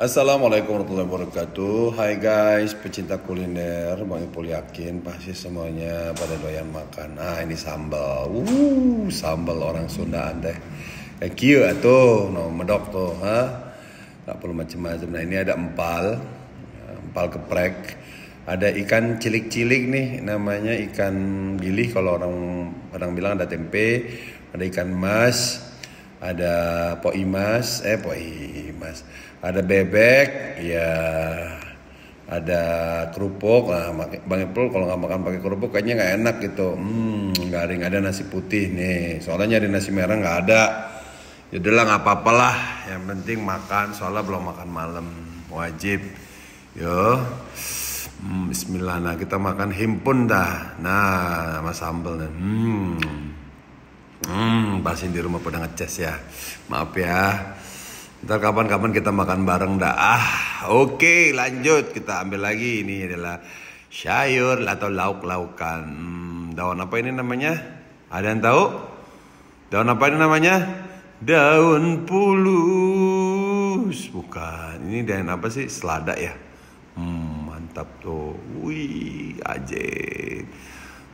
Assalamualaikum warahmatullahi wabarakatuh Hai guys pecinta kuliner Bang Ipul yakin pasti semuanya pada doyan makan Nah ini sambal uh, Sambal orang Sunda deh Thank you atuh no, Medok tuh ha? Gak perlu macam-macam. Nah ini ada empal ya, Empal geprek, ada ikan cilik-cilik nih namanya ikan bilih kalau orang orang bilang ada tempe ada ikan mas ada poimas eh poimas ada bebek ya ada kerupuk nah bang Ipul kalau nggak makan pakai kerupuk kayaknya nggak enak gitu hmm garing. ada nasi putih nih soalnya nyari nasi merah nggak ada ya lah nggak apa-apa lah yang penting makan soalnya belum makan malam wajib yo hmm, Bismillah nah kita makan himpun dah nah sama sambel hmm hmm pasin di rumah pada ngeces ya maaf ya Ntar kapan-kapan kita makan bareng dah. Ah, oke okay, lanjut kita ambil lagi ini adalah sayur atau lauk-laukan. Hmm, daun apa ini namanya? Ada yang tahu? Daun apa ini namanya? Daun pulus. Bukan. Ini daun apa sih? Selada ya. Hmm, mantap tuh. Wih, ajaib.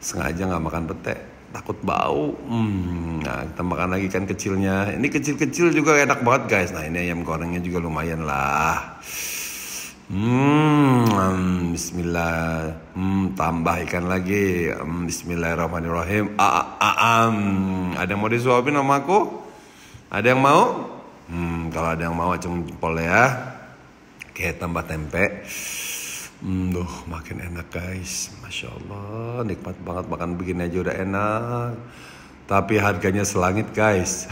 Sengaja nggak makan petai takut bau. Hmm, nah, kita makan lagi ikan kecilnya. Ini kecil-kecil juga enak banget guys. Nah ini ayam gorengnya juga lumayan lah. Hmm, Bismillah. Hmm, tambah ikan lagi. Hmm, Bismillahirrahmanirrahim. Ah, ah, ah, Ada yang mau disuapin sama aku? Ada yang mau? Hmm, kalau ada yang mau cuman jempol ya. Oke, tambah tempe. Hmm, duh, makin enak guys. Masya Allah, nikmat banget makan begini aja udah enak. Tapi harganya selangit guys.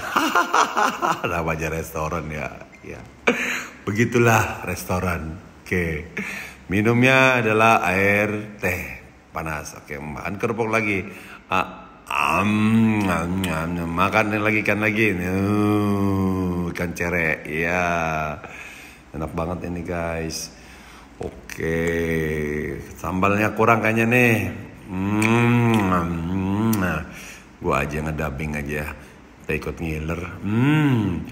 Namanya restoran ya. ya. Begitulah restoran. Oke, minumnya adalah air teh panas. Oke, makan kerupuk lagi. Ah, makan lagi ikan lagi ini ikan cere ya enak banget ini guys Oke, sambalnya kurang kayaknya nih. Hmm, nah, gua aja ngedabing aja. Ya. Kita ikut ngiler. Hmm,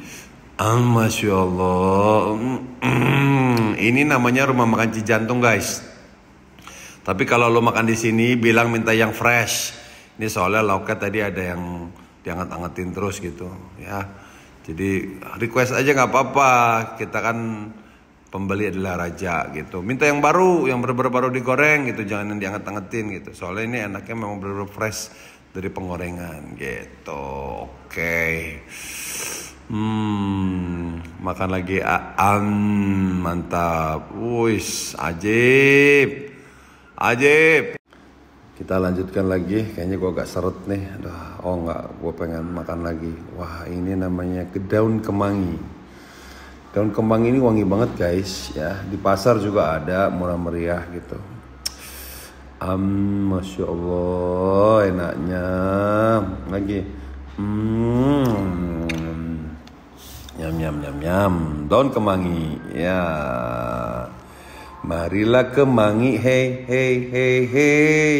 ah, masya Allah. Hmm, ini namanya rumah makan Cijantung guys. Tapi kalau lo makan di sini, bilang minta yang fresh. Ini soalnya lauknya tadi ada yang diangkat-angkatin terus gitu, ya. Jadi request aja nggak apa-apa. Kita kan pembeli adalah raja gitu. Minta yang baru, yang bener baru digoreng gitu, jangan yang dianget-angetin gitu. Soalnya ini enaknya memang bener-bener fresh dari penggorengan gitu. Oke. Okay. Hmm, makan lagi an mantap. Wuis, ajib. Ajib. Kita lanjutkan lagi, kayaknya gua agak seret nih. Aduh, oh enggak, gua pengen makan lagi. Wah, ini namanya kedaun kemangi. Daun kembang ini wangi banget guys ya. Di pasar juga ada murah meriah gitu. Um, Masya Allah enaknya lagi. Hmm. Nyam nyam nyam nyam. Daun kemangi ya. Marilah kemangi hei hei hei hei.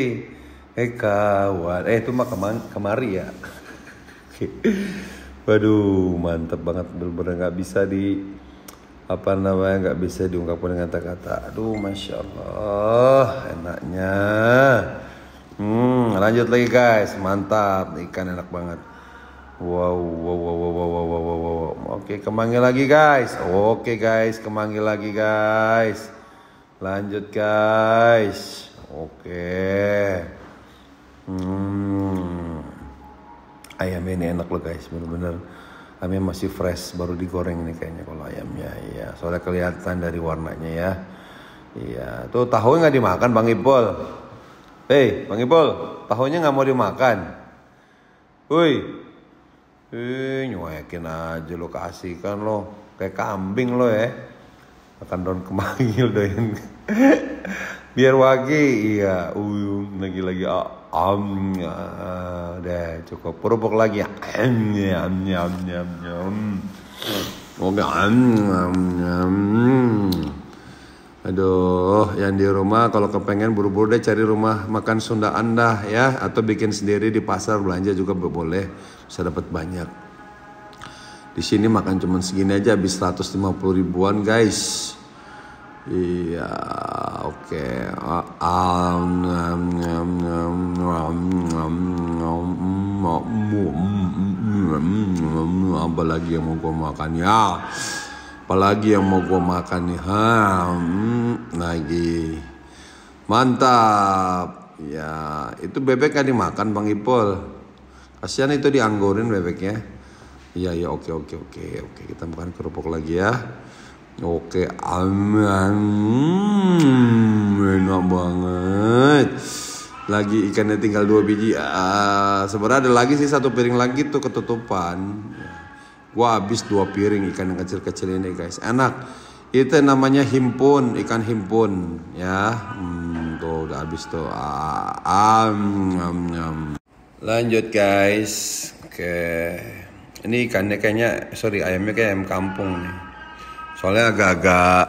Hei kawan. Eh itu mah kemang kemari ya. Waduh mantep banget bener-bener nggak bisa di apa namanya nggak bisa diungkapkan dengan kata-kata. Aduh, masya Allah, enaknya. Hmm, lanjut lagi guys, mantap, ikan enak banget. Wow, wow, wow, wow, wow, wow, wow, wow. Oke, kemangi lagi guys. Oke guys, kemangi lagi guys. Lanjut guys. Oke. Hmm. Ayam ini enak loh guys, bener-bener kami masih fresh baru digoreng nih kayaknya kalau ayamnya ya soalnya kelihatan dari warnanya ya iya tuh tahu nggak dimakan bang Ipol hei bang Ipol tahunya nggak mau dimakan woi Eh, nyuekin aja lo kan lo kayak kambing lo ya akan daun kemanggil doyan biar wage iya uyum lagi lagi ah, am ya, deh cukup perubok lagi ya. Ya, am am am am am oke aduh yang di rumah kalau kepengen buru-buru deh cari rumah makan Sunda Anda ya atau bikin sendiri di pasar belanja juga boleh bisa dapat banyak di sini makan cuman segini aja habis 150 ribuan guys iya Oke. Apa lagi yang mau gue makan ya? lagi yang mau gue makan nih? Ha, hmm, lagi. Mantap. Ya, itu bebek kan dimakan Bang Ipul. Kasihan itu dianggurin bebeknya. Iya, iya, oke, oke, oke, oke. Kita makan kerupuk lagi ya. Oke, aman. Hmm, enak banget. Lagi ikannya tinggal dua biji. Uh, Sebenarnya ada lagi sih satu piring lagi tuh ketutupan. Gua habis dua piring ikan yang kecil-kecil ini guys. Enak. Itu namanya himpun, ikan himpun ya. Hmm, tuh udah habis tuh. uh, um, um, um. Lanjut guys. Oke. Ini ikannya kayaknya sorry ayamnya kayak ayam kampung nih soalnya agak-agak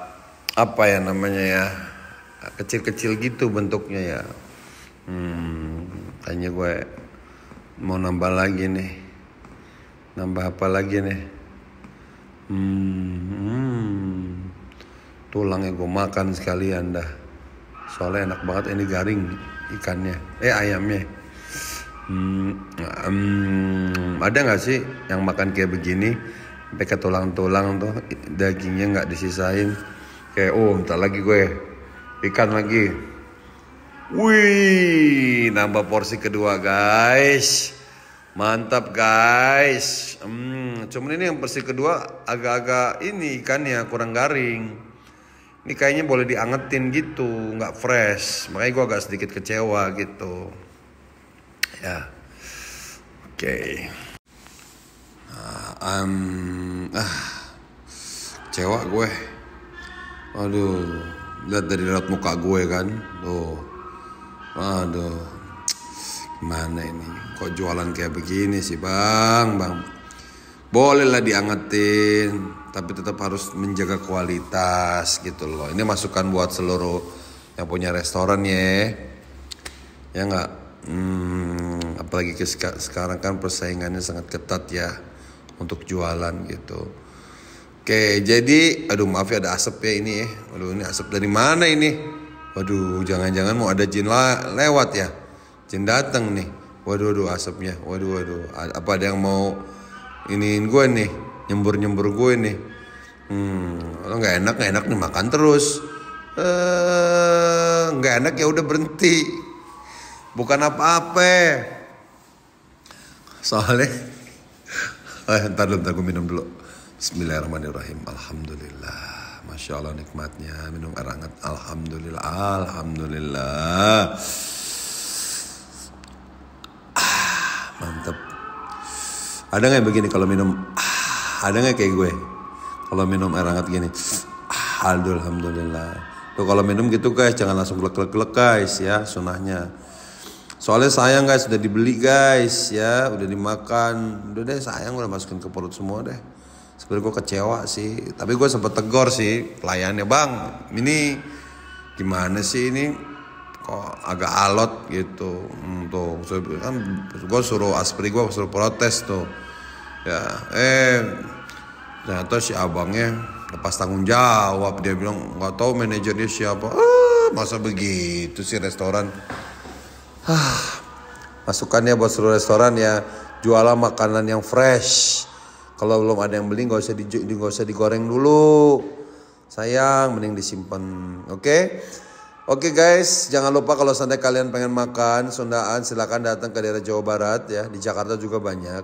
apa ya namanya ya kecil-kecil gitu bentuknya ya hmm, tanya gue mau nambah lagi nih nambah apa lagi nih hmm, hmm. tulangnya gue makan sekalian dah soalnya enak banget ini garing ikannya eh ayamnya hmm, um, ada nggak sih yang makan kayak begini sampai ke tulang-tulang tuh dagingnya nggak disisain kayak oh bentar lagi gue ikan lagi wih nambah porsi kedua guys mantap guys hmm, cuman ini yang porsi kedua agak-agak ini ikannya kurang garing ini kayaknya boleh diangetin gitu nggak fresh makanya gue agak sedikit kecewa gitu ya oke okay. uh, um, ah cewek gue aduh lihat dari raut muka gue kan tuh aduh gimana ini kok jualan kayak begini sih bang bang bolehlah diangetin tapi tetap harus menjaga kualitas gitu loh ini masukan buat seluruh yang punya restoran ya ya nggak hmm, apalagi ke, sekarang kan persaingannya sangat ketat ya untuk jualan gitu. Oke, jadi aduh maaf ya ada asap ya ini ya. Aduh ini asap dari mana ini? Waduh, jangan-jangan mau ada jin lewat ya. Jin dateng nih. Waduh, waduh asapnya. Waduh, waduh. Apa ada yang mau iniin gue nih? Nyembur-nyembur gue nih. Hmm, lo nggak enak, nggak enak nih makan terus. Eh, nggak enak ya udah berhenti. Bukan apa-apa. Soalnya Eh, ntar dulu, ntar gue minum dulu. Bismillahirrahmanirrahim. Alhamdulillah. Masya Allah nikmatnya minum air hangat. Alhamdulillah. Alhamdulillah. Ah, mantep. Ada nggak begini kalau minum? Ah, ada nggak kayak gue? Kalau minum air hangat gini. Ah, alhamdulillah. Tuh kalau minum gitu guys, jangan langsung glek lek guys ya sunahnya. Soalnya sayang guys, udah dibeli guys ya, udah dimakan. Udah deh sayang udah masukin ke perut semua deh. Sebenernya gue kecewa sih, tapi gue sempet tegor sih pelayannya bang. Ini gimana sih ini kok agak alot gitu hmm, kan gue suruh aspri gue suruh protes tuh ya eh ternyata si abangnya lepas tanggung jawab dia bilang nggak tahu manajernya siapa ah, masa begitu sih restoran masukannya buat seluruh restoran ya jualan makanan yang fresh. Kalau belum ada yang beli nggak usah di nggak usah digoreng dulu. Sayang, mending disimpan. Oke. Okay? Oke okay guys, jangan lupa kalau santai kalian pengen makan Sundaan silahkan datang ke daerah Jawa Barat ya. Di Jakarta juga banyak.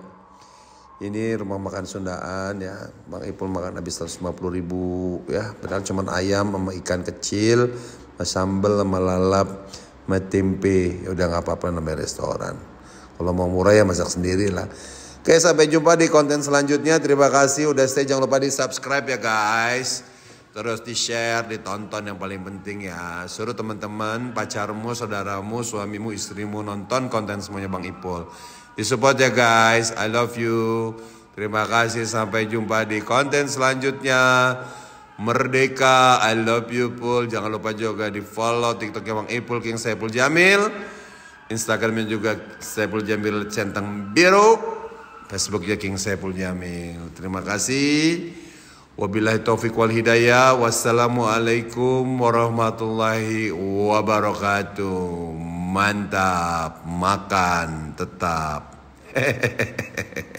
Ini rumah makan Sundaan ya. Bang Ipul makan habis 150 ribu ya. Padahal cuman ayam sama ikan kecil, sama sambal sama lalap tempe ya udah nggak apa-apa namanya restoran kalau mau murah ya masak sendiri lah oke sampai jumpa di konten selanjutnya terima kasih udah stay jangan lupa di subscribe ya guys terus di share ditonton yang paling penting ya suruh teman-teman pacarmu saudaramu suamimu istrimu nonton konten semuanya bang Ipul di support ya guys I love you terima kasih sampai jumpa di konten selanjutnya Merdeka, I love you Pul. Jangan lupa juga di follow TikToknya Bang Ipul King Saiful Jamil. Instagramnya juga Saiful Jamil Centang Biru. Facebooknya King Saiful Jamil. Terima kasih. Wabillahi taufiq wal hidayah. Wassalamualaikum warahmatullahi wabarakatuh. Mantap, makan tetap. Hehehe.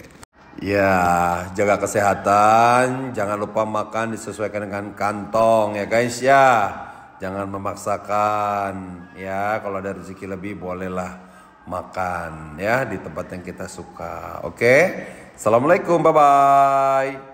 Ya, jaga kesehatan, jangan lupa makan disesuaikan dengan kantong ya guys ya. Jangan memaksakan ya, kalau ada rezeki lebih bolehlah makan ya di tempat yang kita suka. Oke. Assalamualaikum, bye bye.